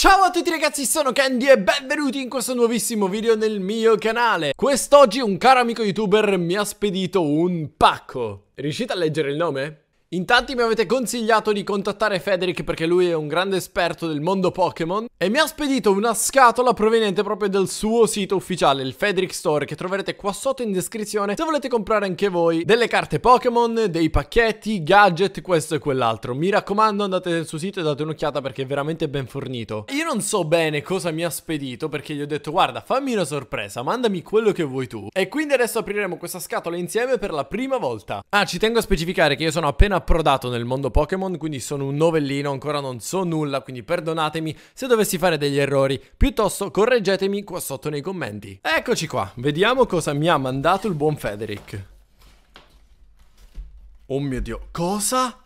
Ciao a tutti ragazzi, sono Candy e benvenuti in questo nuovissimo video nel mio canale Quest'oggi un caro amico youtuber mi ha spedito un pacco Riuscite a leggere il nome? In tanti mi avete consigliato di contattare Federic perché lui è un grande esperto del mondo Pokémon e mi ha spedito una scatola proveniente proprio dal suo sito ufficiale, il Federic Store, che troverete qua sotto in descrizione se volete comprare anche voi delle carte Pokémon, dei pacchetti, gadget, questo e quell'altro. Mi raccomando andate sul suo sito e date un'occhiata perché è veramente ben fornito. Io non so bene cosa mi ha spedito perché gli ho detto guarda fammi una sorpresa, mandami quello che vuoi tu. E quindi adesso apriremo questa scatola insieme per la prima volta. Ah, ci tengo a specificare che io sono appena approdato nel mondo Pokémon, quindi sono un novellino, ancora non so nulla, quindi perdonatemi se dovessi fare degli errori, piuttosto correggetemi qua sotto nei commenti. Eccoci qua, vediamo cosa mi ha mandato il buon Federic. Oh mio Dio, cosa?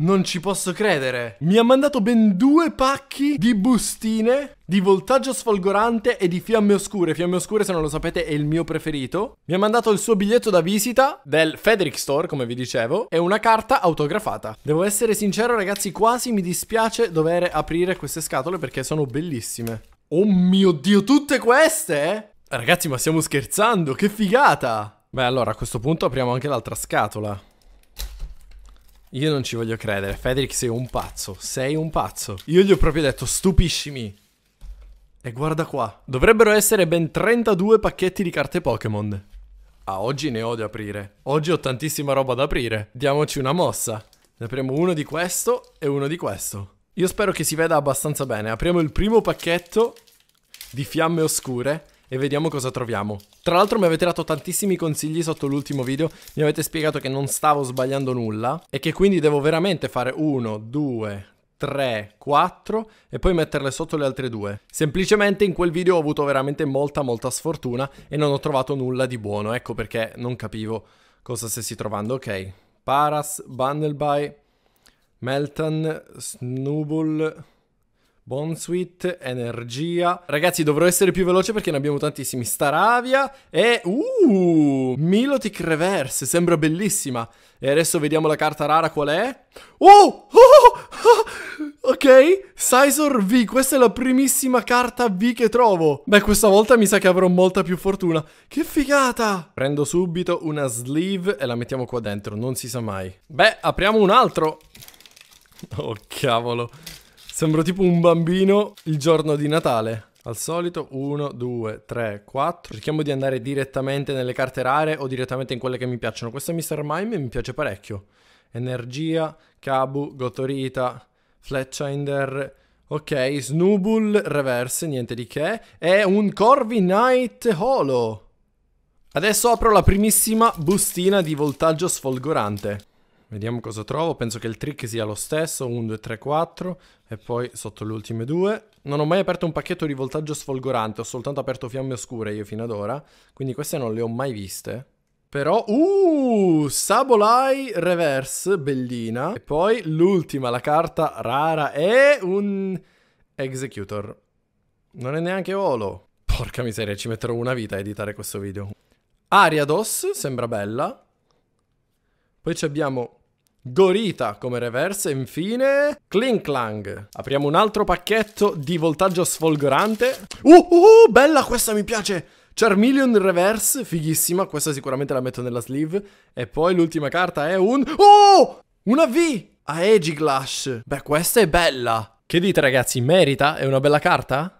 Non ci posso credere. Mi ha mandato ben due pacchi di bustine di voltaggio sfolgorante e di fiamme oscure. Fiamme oscure, se non lo sapete, è il mio preferito. Mi ha mandato il suo biglietto da visita del Federic Store, come vi dicevo, e una carta autografata. Devo essere sincero, ragazzi, quasi mi dispiace dover aprire queste scatole perché sono bellissime. Oh mio Dio, tutte queste? Ragazzi, ma stiamo scherzando, che figata! Beh, allora, a questo punto apriamo anche l'altra scatola. Io non ci voglio credere. Federic, sei un pazzo. Sei un pazzo. Io gli ho proprio detto, stupiscimi. E guarda qua. Dovrebbero essere ben 32 pacchetti di carte Pokémon. Ah, oggi ne ho da aprire. Oggi ho tantissima roba da aprire. Diamoci una mossa. Ne apriamo uno di questo e uno di questo. Io spero che si veda abbastanza bene. Apriamo il primo pacchetto di fiamme oscure e vediamo cosa troviamo. Tra l'altro mi avete dato tantissimi consigli sotto l'ultimo video, mi avete spiegato che non stavo sbagliando nulla e che quindi devo veramente fare 1, 2, 3, 4 e poi metterle sotto le altre due. Semplicemente in quel video ho avuto veramente molta molta sfortuna e non ho trovato nulla di buono, ecco perché non capivo cosa stessi trovando. Ok, Paras, Bundle by, Melton, Snubble... Bonsuit, energia. Ragazzi, dovrò essere più veloce perché ne abbiamo tantissimi. Staravia e... Uh! Milotic Reverse, sembra bellissima. E adesso vediamo la carta rara qual è. Oh oh, oh, oh! oh! ok, Sizor V, questa è la primissima carta V che trovo. Beh, questa volta mi sa che avrò molta più fortuna. Che figata! Prendo subito una sleeve e la mettiamo qua dentro, non si sa mai. Beh, apriamo un altro. Oh, cavolo. Sembro tipo un bambino il giorno di Natale. Al solito 1, 2, 3, 4. Cerchiamo di andare direttamente nelle carte rare o direttamente in quelle che mi piacciono. Questa Mr. Mime mi piace parecchio. Energia, Kabu, Gotorita, Fletchinder. Ok, Snoobull, Reverse, niente di che. E un Corvi Knight Holo. Adesso apro la primissima bustina di voltaggio sfolgorante. Vediamo cosa trovo. Penso che il trick sia lo stesso. 1, 2, 3, 4. E poi sotto le ultime due. Non ho mai aperto un pacchetto di voltaggio sfolgorante. Ho soltanto aperto fiamme oscure io fino ad ora. Quindi queste non le ho mai viste. Però, uh, Sabolai Reverse, bellina. E poi l'ultima, la carta rara, è un Executor. Non è neanche Olo. Porca miseria, ci metterò una vita a editare questo video. Ariados, sembra bella. Poi abbiamo Dorita come reverse e infine Klinklang. Apriamo un altro pacchetto di voltaggio sfolgorante. Uh, uh, uh, bella questa mi piace! Charmeleon reverse, fighissima, questa sicuramente la metto nella sleeve. E poi l'ultima carta è un... Oh! Una V! A Egiglash. Beh, questa è bella. Che dite ragazzi, merita? È una bella carta?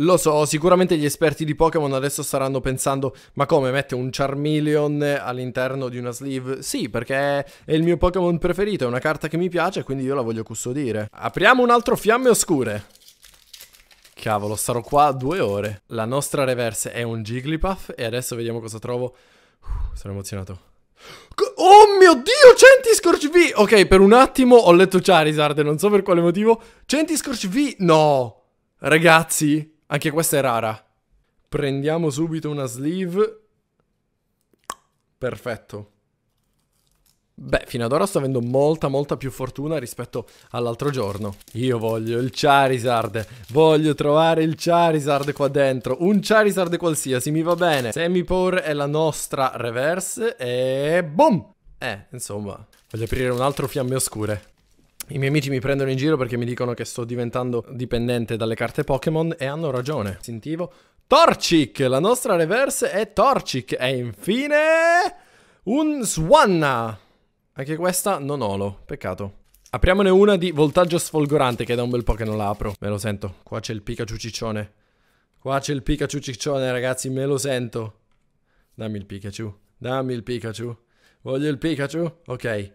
Lo so, sicuramente gli esperti di Pokémon adesso staranno pensando, ma come mette un Charmeleon all'interno di una sleeve? Sì, perché è il mio Pokémon preferito, è una carta che mi piace, quindi io la voglio custodire. Apriamo un altro Fiamme Oscure. Cavolo, starò qua due ore. La nostra reverse è un Jigglypuff e adesso vediamo cosa trovo. Uff, uh, sono emozionato. Oh mio dio, Scorch V! Ok, per un attimo ho letto Charizard, non so per quale motivo. Scorch V, no! Ragazzi, anche questa è rara. Prendiamo subito una sleeve. Perfetto. Beh, fino ad ora sto avendo molta molta più fortuna rispetto all'altro giorno. Io voglio il Charizard, voglio trovare il Charizard qua dentro, un Charizard qualsiasi, mi va bene. Semipower è la nostra reverse e... BOOM! Eh, insomma, voglio aprire un altro Fiamme Oscure. I miei amici mi prendono in giro perché mi dicono che sto diventando dipendente dalle carte Pokémon e hanno ragione. Sentivo Torchic, la nostra reverse è Torchic e infine un Swanna. Anche questa non olo, peccato. Apriamone una di voltaggio sfolgorante che da un bel po' che non la apro. Me lo sento, qua c'è il Pikachu ciccione. Qua c'è il Pikachu ciccione ragazzi, me lo sento. Dammi il Pikachu, dammi il Pikachu. Voglio il Pikachu? Ok.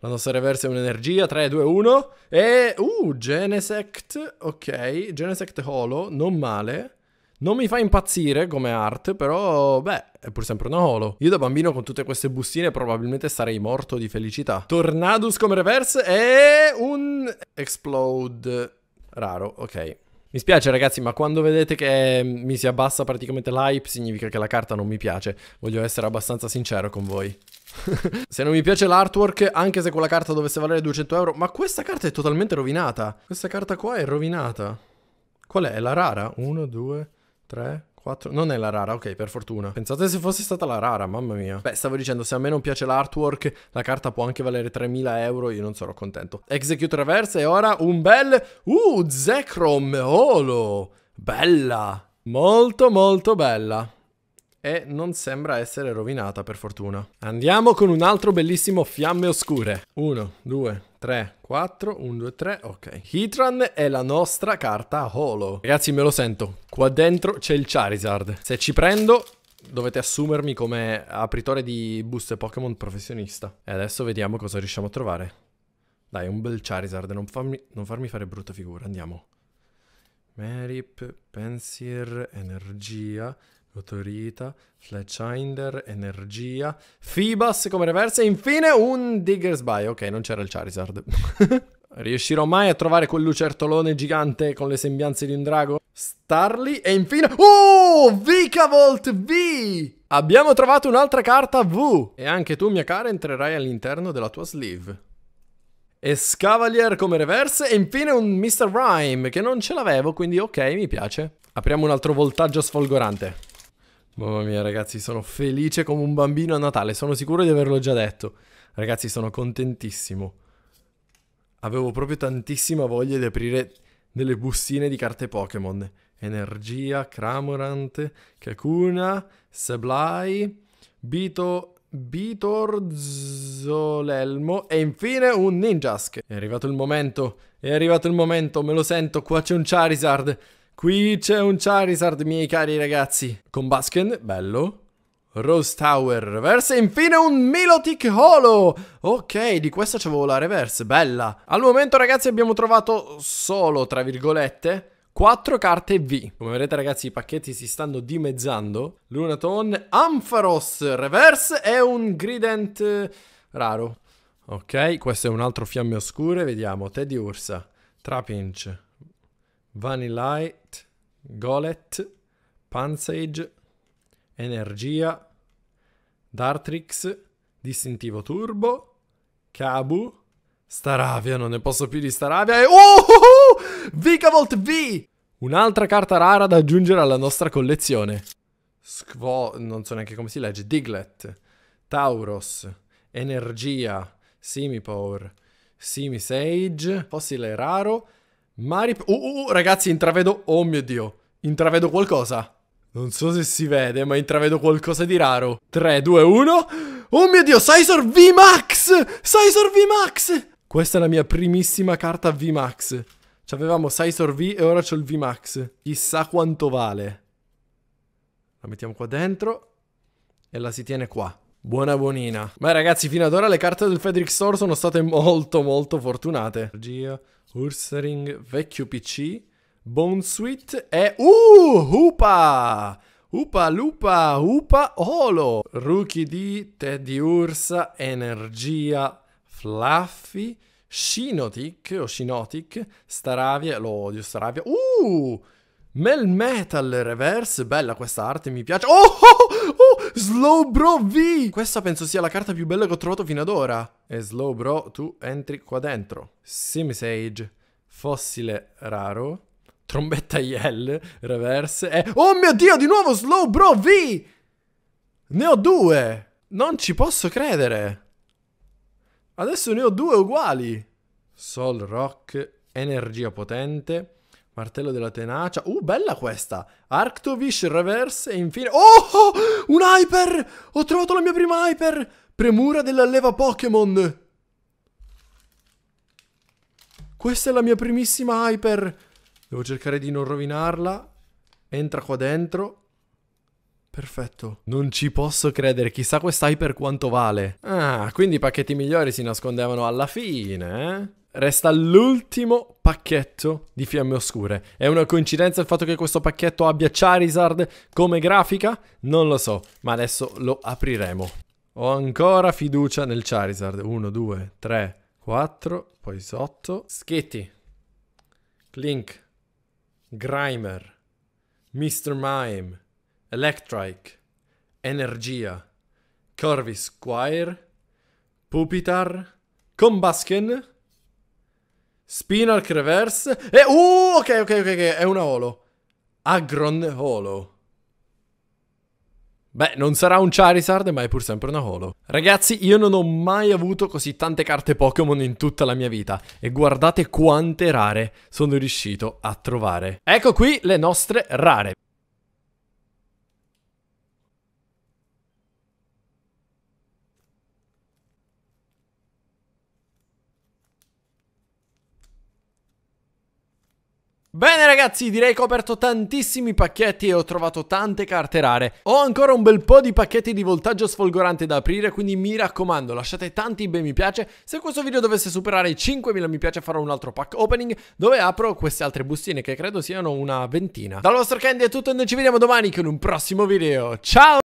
La nostra reversa è un'energia. 3, 2, 1. E... Uh, Genesect. Ok, Genesect Holo. Non male. Non mi fa impazzire come art, però beh, è pur sempre una holo. Io da bambino con tutte queste bustine probabilmente sarei morto di felicità. Tornadus come reverse e un explode raro, ok. Mi spiace ragazzi, ma quando vedete che mi si abbassa praticamente l'hype significa che la carta non mi piace. Voglio essere abbastanza sincero con voi. se non mi piace l'artwork, anche se quella carta dovesse valere 200 euro, ma questa carta è totalmente rovinata. Questa carta qua è rovinata. Qual è? È la rara? 1, 2, 3, 4. Non è la rara, ok, per fortuna. Pensate se fosse stata la rara, mamma mia. Beh, stavo dicendo, se a me non piace l'artwork, la carta può anche valere 3000 euro, io non sarò contento. Execute reverse e ora un bel... Uh, Zekrom Olo! Bella! Molto molto bella e non sembra essere rovinata per fortuna. Andiamo con un altro bellissimo Fiamme Oscure. 1, 2, 3, 4, 1, 2, 3, ok. Hitran è la nostra carta holo. Ragazzi me lo sento, qua dentro c'è il Charizard. Se ci prendo dovete assumermi come apritore di buste Pokémon professionista. E adesso vediamo cosa riusciamo a trovare. Dai, un bel Charizard, non farmi, non farmi fare brutta figura, andiamo. Merip, Pensier, Energia... Rotorita, Fletchinder, Energia, Fibas come reverse e infine un Digger's By. Ok, non c'era il Charizard. Riuscirò mai a trovare quel lucertolone gigante con le sembianze di un drago? Starly e infine... Oh! Vicavolt V! Abbiamo trovato un'altra carta V! E anche tu, mia cara, entrerai all'interno della tua sleeve. Escavalier come reverse e infine un Mr. Rhyme che non ce l'avevo, quindi ok, mi piace. Apriamo un altro voltaggio sfolgorante. Mamma mia, ragazzi, sono felice come un bambino a Natale. Sono sicuro di averlo già detto. Ragazzi, sono contentissimo. Avevo proprio tantissima voglia di aprire delle bustine di carte Pokémon. Energia, Cramorant, Kakuna, Seblai, Bito, Bitor, Zolelmo e infine un Ninjask. È arrivato il momento, è arrivato il momento, me lo sento, qua c'è un Charizard. Qui c'è un Charizard, miei cari ragazzi. Con Basken, bello. Rose Tower Reverse e infine un Milotic Holo Ok, di questa c'avevo la Reverse, bella Al momento ragazzi abbiamo trovato solo, tra virgolette 4 carte V Come vedete ragazzi i pacchetti si stanno dimezzando Lunaton, Ampharos Reverse e un Grident eh, raro Ok, questo è un altro Fiamme Oscure, vediamo Teddy Ursa, Trapinch Vanillite, Golet, Pansage, Energia, Dartrix, Distintivo Turbo, Kabu, Staravia, non ne posso più di Staravia e... Oh! oh, oh! Vicavolt V! Un'altra carta rara da aggiungere alla nostra collezione. Squo... non so neanche come si legge. Diglett, Tauros, Energia, Simipower, Simisage, Fossile Raro, Mari... Oh, oh, oh, ragazzi, intravedo... Oh mio Dio, intravedo qualcosa. Non so se si vede, ma intravedo qualcosa di raro. 3, 2, 1... Oh mio Dio, Sizor VMAX! Sizor VMAX! Questa è la mia primissima carta VMAX. avevamo Sizor V e ora c'ho il VMAX. Chissà quanto vale. La mettiamo qua dentro e la si tiene qua. Buona buonina. Beh ragazzi, fino ad ora le carte del Fedric Store sono state molto molto fortunate. Gio, Ursaring, Vecchio PC, Bone Sweet e... Uh! Upa! Upa Lupa, Upa Olo, Rookie D, Teddy Ursa, Energia, Fluffy, Shinotic o Shinotic, Staravia, lo odio Staravia, uh! Mel Metal Reverse, bella questa arte, mi piace. Oh, oh, oh, oh Slowbro V! Questa penso sia la carta più bella che ho trovato fino ad ora. E Slowbro, tu entri qua dentro. Simisage, fossile raro, trombetta Yell, reverse e... Oh mio Dio, di nuovo Slowbro V! Ne ho due! Non ci posso credere! Adesso ne ho due uguali! Sol Rock, energia potente... Martello della tenacia. Uh, bella questa. Arctovish, reverse e infine... Oh, oh, un hyper! Ho trovato la mia prima hyper! Premura della leva Pokémon. Questa è la mia primissima hyper. Devo cercare di non rovinarla. Entra qua dentro. Perfetto. Non ci posso credere, chissà quest'hyper quanto vale. Ah, quindi i pacchetti migliori si nascondevano alla fine, eh? Resta l'ultimo pacchetto di Fiamme Oscure. È una coincidenza il fatto che questo pacchetto abbia Charizard come grafica? Non lo so, ma adesso lo apriremo. Ho ancora fiducia nel Charizard. 1, 2, 3, 4, poi sotto. Skitty, Clink, Grimer, Mr. Mime, Electrike, Energia, Corvisquire, Pupitar, Combusken... Spinark reverse. E... Uh, ok, ok, ok, ok. È una holo. Agron holo. Beh, non sarà un Charizard, ma è pur sempre una holo. Ragazzi, io non ho mai avuto così tante carte Pokémon in tutta la mia vita. E guardate quante rare sono riuscito a trovare. Ecco qui le nostre rare. Bene ragazzi, direi che ho aperto tantissimi pacchetti e ho trovato tante carte rare. Ho ancora un bel po' di pacchetti di voltaggio sfolgorante da aprire, quindi mi raccomando, lasciate tanti bei mi piace. Se questo video dovesse superare i 5.000 mi piace farò un altro pack opening dove apro queste altre bustine che credo siano una ventina. Dal vostro Candy è tutto e noi ci vediamo domani con un prossimo video. Ciao!